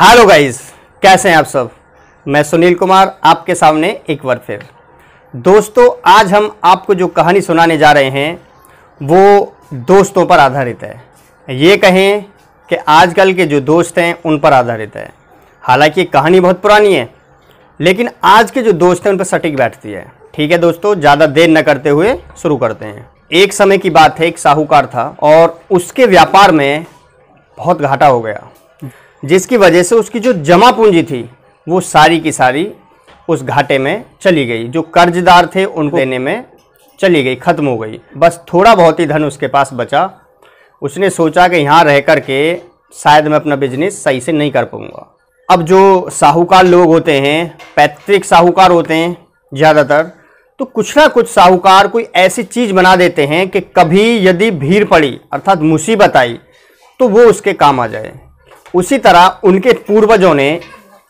Hello guys कैसे हैं आप सब मैं सुनील कुमार आपके सामने एक बार फिर दोस्तों आज हम आपको जो कहानी सुनाने जा रहे हैं वो दोस्तों पर आधारित है ये कहें कि आजकल के जो दोस्त हैं उन पर आधारित है हालांकि कहानी बहुत पुरानी है लेकिन आज के जो दोस्त हैं उन पर सटीक बैठती है ठीक है दोस्तों ज़्यादा देर न करते हुए शुरू करते हैं एक समय की बात है एक साहूकार था और उसके व्यापार में बहुत घाटा हो गया जिसकी वजह से उसकी जो जमा पूंजी थी वो सारी की सारी उस घाटे में चली गई जो कर्जदार थे उनको तो- देने में चली गई ख़त्म हो गई बस थोड़ा बहुत ही धन उसके पास बचा उसने सोचा कि यहाँ रह कर के शायद मैं अपना बिजनेस सही से नहीं कर पाऊँगा अब जो साहूकार लोग होते हैं पैतृक साहूकार होते हैं ज़्यादातर तो कुछ ना कुछ साहूकार कोई ऐसी चीज़ बना देते हैं कि कभी यदि भीड़ पड़ी अर्थात मुसीबत आई तो वो उसके काम आ जाए उसी तरह उनके पूर्वजों ने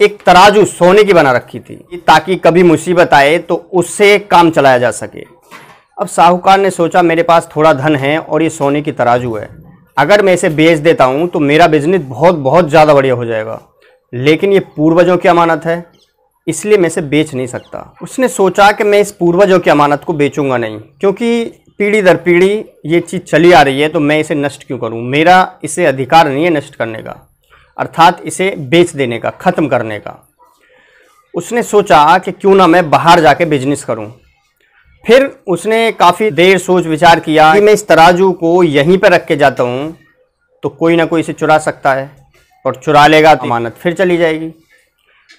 एक तराजू सोने की बना रखी थी ताकि कभी मुसीबत आए तो उससे काम चलाया जा सके अब साहूकार ने सोचा मेरे पास थोड़ा धन है और ये सोने की तराजू है अगर मैं इसे बेच देता हूँ तो मेरा बिजनेस बहुत बहुत ज़्यादा बढ़िया हो जाएगा लेकिन ये पूर्वजों की अमानत है इसलिए मैं इसे बेच नहीं सकता उसने सोचा कि मैं इस पूर्वजों की अमानत को बेचूंगा नहीं क्योंकि पीढ़ी दर पीढ़ी ये चीज़ चली आ रही है तो मैं इसे नष्ट क्यों करूँ मेरा इसे अधिकार नहीं है नष्ट करने का अर्थात इसे बेच देने का ख़त्म करने का उसने सोचा कि क्यों ना मैं बाहर जाके बिजनेस करूं। फिर उसने काफ़ी देर सोच विचार किया कि मैं इस तराजू को यहीं पर रख के जाता हूं तो कोई ना कोई इसे चुरा सकता है और चुरा लेगा तो अमानत फिर चली जाएगी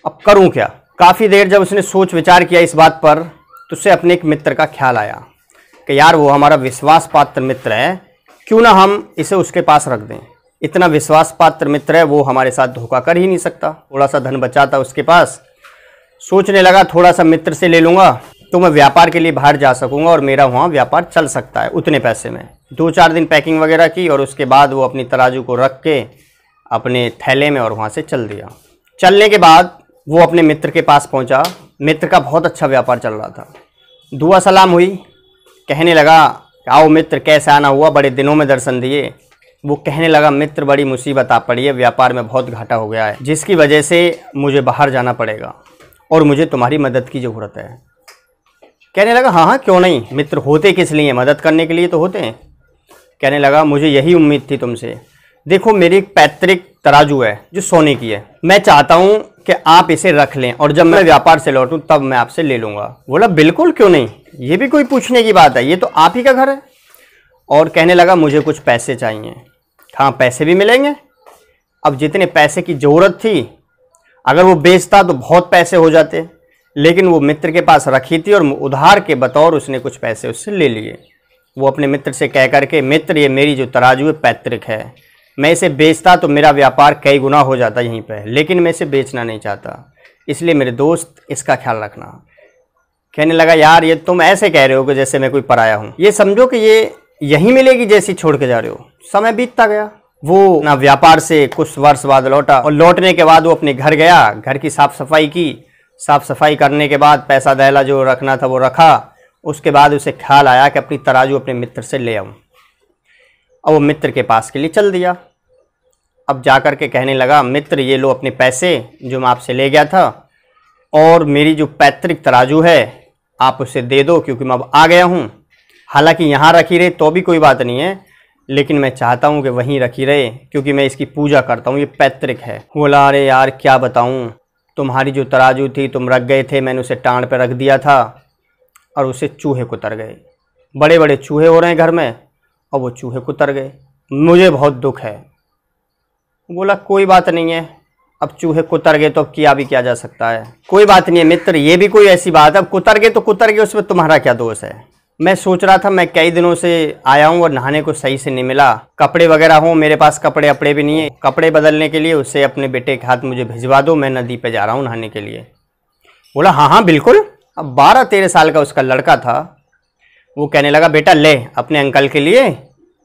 अब करूं क्या काफ़ी देर जब उसने सोच विचार किया इस बात पर तो उसे अपने एक मित्र का ख्याल आया कि यार वो हमारा विश्वास पात्र मित्र है क्यों ना हम इसे उसके पास रख दें इतना विश्वास पात्र मित्र है वो हमारे साथ धोखा कर ही नहीं सकता थोड़ा सा धन बचा था उसके पास सोचने लगा थोड़ा सा मित्र से ले लूँगा तो मैं व्यापार के लिए बाहर जा सकूँगा और मेरा वहाँ व्यापार चल सकता है उतने पैसे में दो चार दिन पैकिंग वगैरह की और उसके बाद वो अपनी तराजू को रख के अपने थैले में और वहाँ से चल दिया चलने के बाद वो अपने मित्र के पास पहुँचा मित्र का बहुत अच्छा व्यापार चल रहा था दुआ सलाम हुई कहने लगा आओ मित्र कैसे आना हुआ बड़े दिनों में दर्शन दिए वो कहने लगा मित्र बड़ी मुसीबत आ पड़ी है व्यापार में बहुत घाटा हो गया है जिसकी वजह से मुझे बाहर जाना पड़ेगा और मुझे तुम्हारी मदद की ज़रूरत है कहने लगा हाँ हाँ क्यों नहीं मित्र होते किस लिए मदद करने के लिए तो होते हैं कहने लगा मुझे यही उम्मीद थी तुमसे देखो मेरी एक पैतृक तराजू है जो सोने की है मैं चाहता हूँ कि आप इसे रख लें और जब मैं व्यापार से लौटूँ तब मैं आपसे ले लूँगा बोला बिल्कुल क्यों नहीं ये भी कोई पूछने की बात है ये तो आप ही का घर है और कहने लगा मुझे कुछ पैसे चाहिए हाँ पैसे भी मिलेंगे अब जितने पैसे की ज़रूरत थी अगर वो बेचता तो बहुत पैसे हो जाते लेकिन वो मित्र के पास रखी थी और उधार के बतौर उसने कुछ पैसे उससे ले लिए वो अपने मित्र से कह करके मित्र ये मेरी जो तराजू है पैतृक है मैं इसे बेचता तो मेरा व्यापार कई गुना हो जाता यहीं पर लेकिन मैं इसे बेचना नहीं चाहता इसलिए मेरे दोस्त इसका ख्याल रखना कहने लगा यार ये तुम ऐसे कह रहे हो कि जैसे मैं कोई पराया हूँ ये समझो कि ये यहीं मिलेगी जैसी छोड़ के जा रहे हो समय बीतता गया वो ना व्यापार से कुछ वर्ष बाद लौटा और लौटने के बाद वो अपने घर गया घर की साफ सफाई की साफ सफाई करने के बाद पैसा दहला जो रखना था वो रखा उसके बाद उसे ख्याल आया कि अपनी तराजू अपने मित्र से ले आऊँ और वो मित्र के पास के लिए चल दिया अब जा कर के कहने लगा मित्र ये लो अपने पैसे जो मैं आपसे ले गया था और मेरी जो पैतृक तराजू है आप उसे दे दो क्योंकि मैं अब आ गया हूँ हालांकि यहाँ रखी रहे तो भी कोई बात नहीं है लेकिन मैं चाहता हूँ कि वहीं रखी रहे क्योंकि मैं इसकी पूजा करता हूँ ये पैतृक है बोला अरे यार क्या बताऊँ तुम्हारी जो तराजू थी तुम रख गए थे मैंने उसे टाँड पर रख दिया था और उसे चूहे कुतर गए बड़े बड़े चूहे हो रहे हैं घर में और वो चूहे कुतर गए मुझे बहुत दुख है बोला कोई बात नहीं है अब चूहे कुतर गए तो अब किया भी किया जा सकता है कोई बात नहीं है मित्र ये भी कोई ऐसी बात है अब कुतर गए तो कुतर गए उसमें तुम्हारा क्या दोष है मैं सोच रहा था मैं कई दिनों से आया हूँ और नहाने को सही से नहीं मिला कपड़े वगैरह हों मेरे पास कपड़े अपड़े भी नहीं है कपड़े बदलने के लिए उससे अपने बेटे के हाथ मुझे भिजवा दो मैं नदी पे जा रहा हूँ नहाने के लिए बोला हाँ हाँ बिल्कुल अब बारह तेरह साल का उसका लड़का था वो कहने लगा बेटा ले अपने अंकल के लिए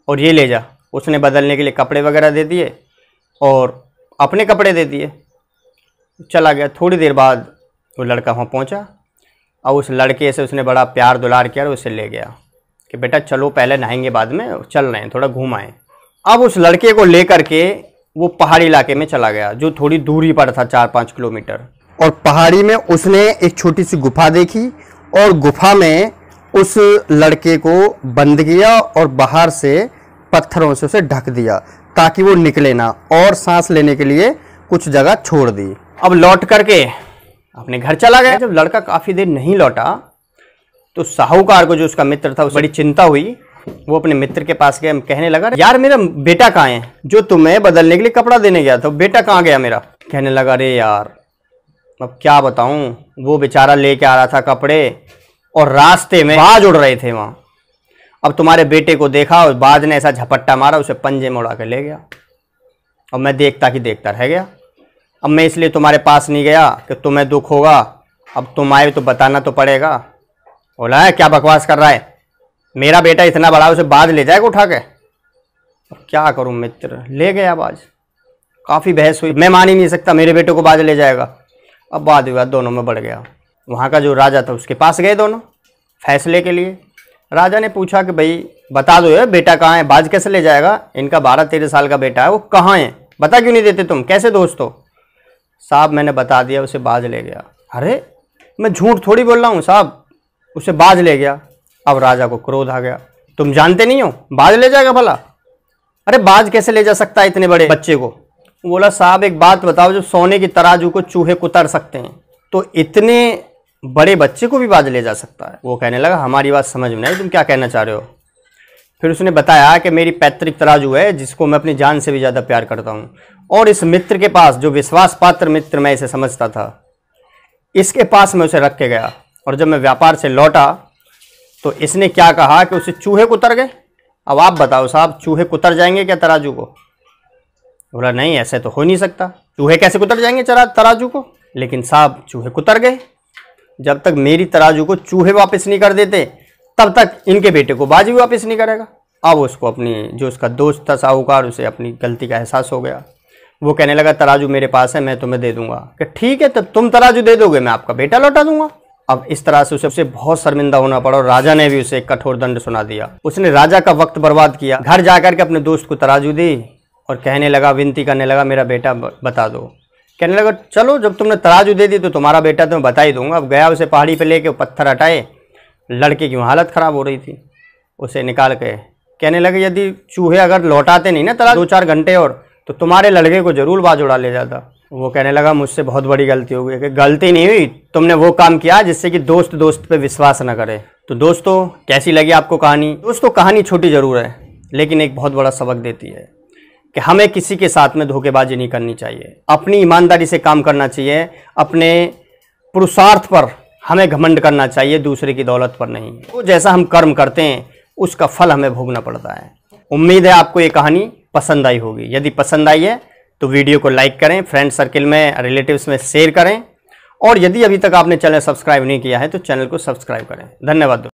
और ये ले जा उसने बदलने के लिए कपड़े वगैरह दे दिए और अपने कपड़े दे दिए चला गया थोड़ी देर बाद वो लड़का वहाँ पहुँचा और उस लड़के से उसने बड़ा प्यार दुलार किया और उसे ले गया कि बेटा चलो पहले नहाएंगे बाद में चल रहे हैं थोड़ा घूम आए अब उस लड़के को लेकर के वो पहाड़ी इलाके में चला गया जो थोड़ी दूरी पर था चार पाँच किलोमीटर और पहाड़ी में उसने एक छोटी सी गुफा देखी और गुफा में उस लड़के को बंद किया और बाहर से पत्थरों से उसे ढक दिया ताकि वो निकले ना और सांस लेने के लिए कुछ जगह छोड़ दी अब लौट करके अपने घर चला गया जब लड़का काफ़ी देर नहीं लौटा तो साहूकार को जो उसका मित्र था उसे बड़ी चिंता हुई वो अपने मित्र के पास गया कहने लगा यार मेरा बेटा कहाँ है जो तुम्हें बदलने के लिए कपड़ा देने गया था तो बेटा कहाँ गया मेरा कहने लगा अरे यार अब क्या बताऊं वो बेचारा लेके आ रहा था कपड़े और रास्ते में बाज उड़ रहे थे वहाँ अब तुम्हारे बेटे को देखा और बाज ने ऐसा झपट्टा मारा उसे पंजे में उड़ा कर ले गया और मैं देखता कि देखता रह गया अब मैं इसलिए तुम्हारे पास नहीं गया कि तुम्हें दुख होगा अब तुम आए तो बताना तो पड़ेगा बोला है क्या बकवास कर रहा है मेरा बेटा इतना बड़ा उसे बाद ले जाएगा उठा के अब क्या करूं मित्र ले गया बाज काफ़ी बहस हुई मैं मान ही नहीं सकता मेरे बेटे को बाद ले जाएगा अब बाद विवाद दोनों में बढ़ गया वहाँ का जो राजा था उसके पास गए दोनों फैसले के लिए राजा ने पूछा कि भाई बता दो ये बेटा कहाँ है बाज कैसे ले जाएगा इनका बारह तेरह साल का बेटा है वो कहाँ है बता क्यों नहीं देते तुम कैसे दोस्त हो साहब मैंने बता दिया उसे बाज ले गया अरे मैं झूठ थोड़ी बोल रहा हूँ साहब उसे बाज ले गया अब राजा को क्रोध आ गया तुम जानते नहीं हो बाज ले जाएगा भला अरे बाज कैसे ले जा सकता है इतने बड़े बच्चे को बोला साहब एक बात बताओ जब सोने की तराजू को चूहे कुतर सकते हैं तो इतने बड़े बच्चे को भी बाज ले जा सकता है वो कहने लगा हमारी बात समझ में नहीं तुम क्या कहना चाह रहे हो फिर उसने बताया कि मेरी पैतृक तराजू है जिसको मैं अपनी जान से भी ज़्यादा प्यार करता हूँ और इस मित्र के पास जो विश्वास पात्र मित्र मैं इसे समझता था इसके पास मैं उसे रख के गया और जब मैं व्यापार से लौटा तो इसने क्या कहा कि उसे चूहे कुतर गए अब आप बताओ साहब चूहे कुतर जाएंगे क्या तराजू को बोला नहीं ऐसे तो हो नहीं सकता चूहे कैसे कुतर जाएंगे चरा तराजू को लेकिन साहब चूहे कुतर गए जब तक मेरी तराजू को चूहे वापस नहीं कर देते तब तक इनके बेटे को बाजी वापस नहीं करेगा अब उसको अपनी जो उसका दोस्त था साहूकार उसे अपनी गलती का एहसास हो गया वो कहने लगा तराजू मेरे पास है मैं तुम्हें दे दूंगा कि ठीक है तब तुम तराजू दे दोगे मैं आपका बेटा लौटा दूंगा अब इस तरह से उसे उसे बहुत शर्मिंदा होना पड़ा और राजा ने भी उसे एक कठोर दंड सुना दिया उसने राजा का वक्त बर्बाद किया घर जाकर के अपने दोस्त को तराजू दी और कहने लगा विनती करने लगा मेरा बेटा बता दो कहने लगा चलो जब तुमने तराजू दे दी तो तुम्हारा बेटा तुम्हें तो बता ही दूंगा अब गया उसे पहाड़ी पर लेके पत्थर हटाए लड़के की हालत ख़राब हो रही थी उसे निकाल के कहने लगे यदि चूहे अगर लौटाते नहीं ना तला दो चार घंटे और तो तुम्हारे लड़के को ज़रूर बाज उड़ा ले जाता वो कहने लगा मुझसे बहुत बड़ी गलती हो गई कि गलती नहीं हुई तुमने वो काम किया जिससे कि दोस्त दोस्त पे विश्वास न करे तो दोस्तों कैसी लगी आपको कहानी दोस्तों कहानी छोटी ज़रूर है लेकिन एक बहुत बड़ा सबक देती है कि हमें किसी के साथ में धोखेबाजी नहीं करनी चाहिए अपनी ईमानदारी से काम करना चाहिए अपने पुरुषार्थ पर हमें घमंड करना चाहिए दूसरे की दौलत पर नहीं तो जैसा हम कर्म करते हैं उसका फल हमें भोगना पड़ता है उम्मीद है आपको ये कहानी पसंद आई होगी यदि पसंद आई है तो वीडियो को लाइक करें फ्रेंड सर्किल में रिलेटिव्स में शेयर करें और यदि अभी तक आपने चैनल सब्सक्राइब नहीं किया है तो चैनल को सब्सक्राइब करें धन्यवाद